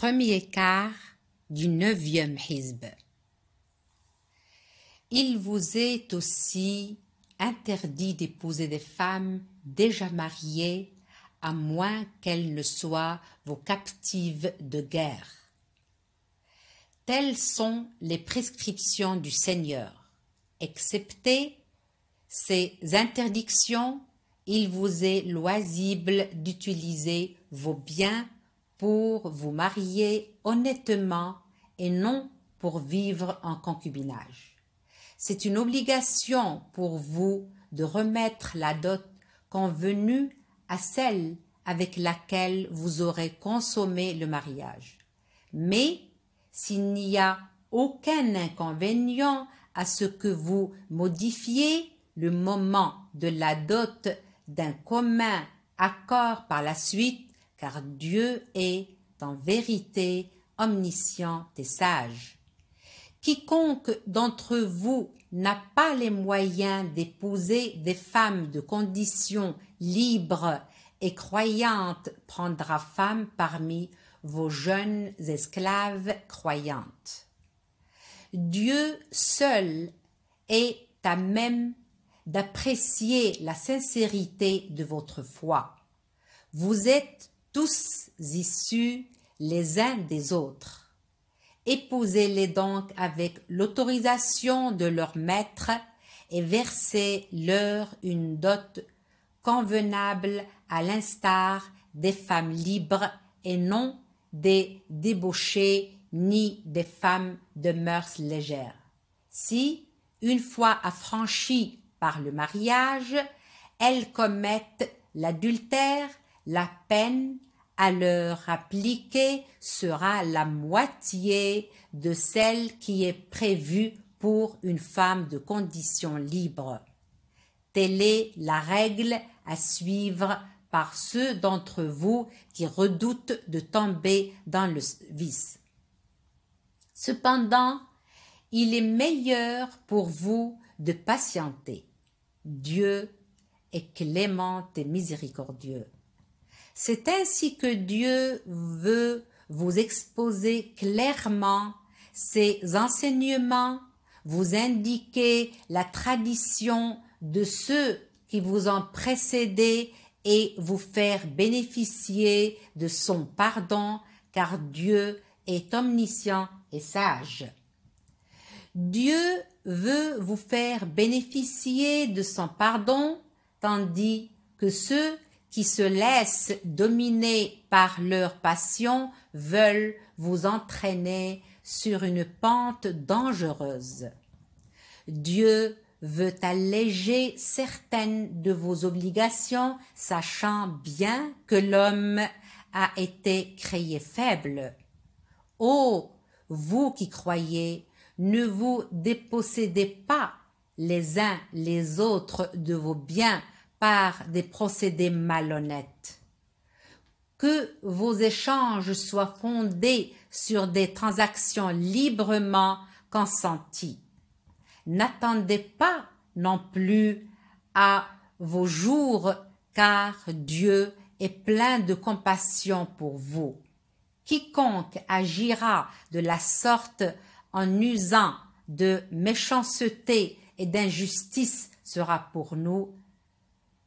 premier quart du neuvième Hizb. Il vous est aussi interdit d'épouser des femmes déjà mariées à moins qu'elles ne soient vos captives de guerre. Telles sont les prescriptions du Seigneur. Excepté ces interdictions, il vous est loisible d'utiliser vos biens pour vous marier honnêtement et non pour vivre en concubinage. C'est une obligation pour vous de remettre la dot convenue à celle avec laquelle vous aurez consommé le mariage. Mais s'il n'y a aucun inconvénient à ce que vous modifiez le moment de la dot d'un commun accord par la suite, car Dieu est, en vérité, omniscient et sage. Quiconque d'entre vous n'a pas les moyens d'épouser des femmes de condition libre et croyante prendra femme parmi vos jeunes esclaves croyantes. Dieu seul est à même d'apprécier la sincérité de votre foi. Vous êtes tous issus les uns des autres. Épousez-les donc avec l'autorisation de leur maître et versez-leur une dot convenable à l'instar des femmes libres et non des débauchées ni des femmes de mœurs légères. Si, une fois affranchies par le mariage, elles commettent l'adultère, la peine à leur appliquer sera la moitié de celle qui est prévue pour une femme de condition libre. Telle est la règle à suivre par ceux d'entre vous qui redoutent de tomber dans le vice. Cependant, il est meilleur pour vous de patienter. Dieu est clément et miséricordieux. C'est ainsi que Dieu veut vous exposer clairement ses enseignements, vous indiquer la tradition de ceux qui vous ont précédé et vous faire bénéficier de son pardon, car Dieu est omniscient et sage. Dieu veut vous faire bénéficier de son pardon, tandis que ceux qui se laissent dominer par leur passion veulent vous entraîner sur une pente dangereuse. Dieu veut alléger certaines de vos obligations, sachant bien que l'homme a été créé faible. Oh, vous qui croyez, ne vous dépossédez pas les uns les autres de vos biens par des procédés malhonnêtes. Que vos échanges soient fondés sur des transactions librement consenties. N'attendez pas non plus à vos jours, car Dieu est plein de compassion pour vous. Quiconque agira de la sorte en usant de méchanceté et d'injustice sera pour nous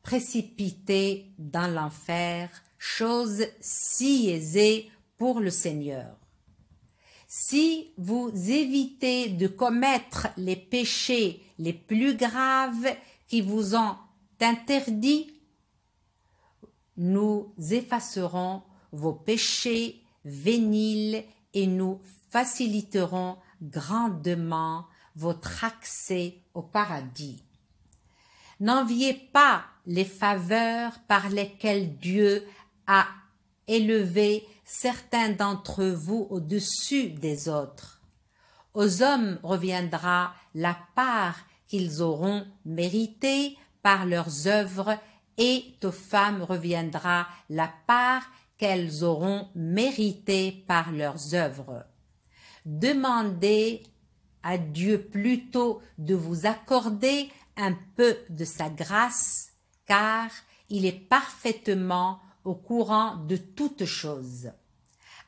précipité dans l'enfer, chose si aisée pour le Seigneur. Si vous évitez de commettre les péchés les plus graves qui vous ont interdits, nous effacerons vos péchés véniles et nous faciliterons grandement votre accès au paradis. N'enviez pas les faveurs par lesquelles Dieu a élevé certains d'entre vous au-dessus des autres. Aux hommes reviendra la part qu'ils auront méritée par leurs œuvres et aux femmes reviendra la part qu'elles auront méritée par leurs œuvres. Demandez à Dieu plutôt de vous accorder un peu de sa grâce, car il est parfaitement au courant de toutes choses.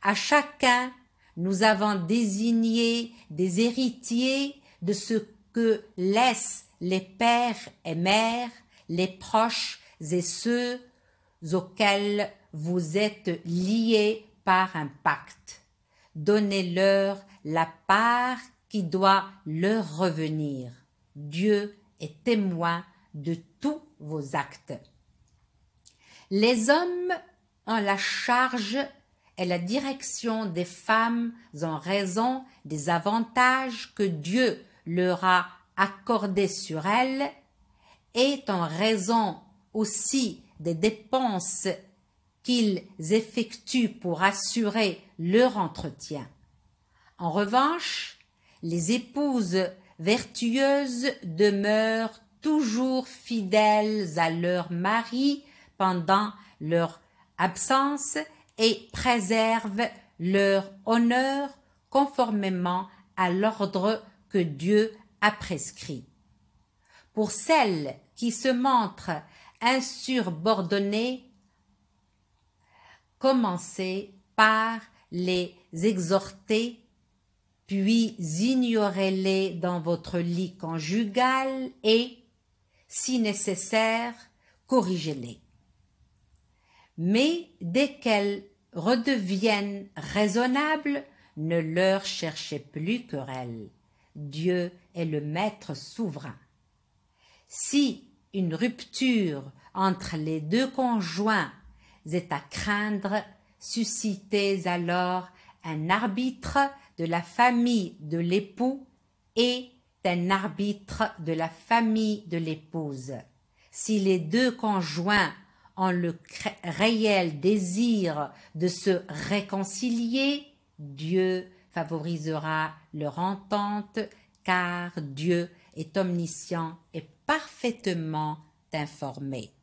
À chacun, nous avons désigné des héritiers de ce que laissent les pères et mères, les proches et ceux auxquels vous êtes liés par un pacte. Donnez-leur la part qui doit leur revenir. Dieu témoins témoin de tous vos actes. Les hommes ont la charge et la direction des femmes en raison des avantages que Dieu leur a accordés sur elles et en raison aussi des dépenses qu'ils effectuent pour assurer leur entretien. En revanche, les épouses vertueuses demeurent toujours fidèles à leur mari pendant leur absence et préservent leur honneur conformément à l'ordre que Dieu a prescrit. Pour celles qui se montrent insurbordonnées, commencez par les exhorter puis ignorez-les dans votre lit conjugal et, si nécessaire, corrigez-les. Mais dès qu'elles redeviennent raisonnables, ne leur cherchez plus querelle. Dieu est le maître souverain. Si une rupture entre les deux conjoints est à craindre, suscitez alors un arbitre de la famille de l'époux et un arbitre de la famille de l'épouse. Si les deux conjoints ont le réel désir de se réconcilier, Dieu favorisera leur entente, car Dieu est omniscient et parfaitement informé.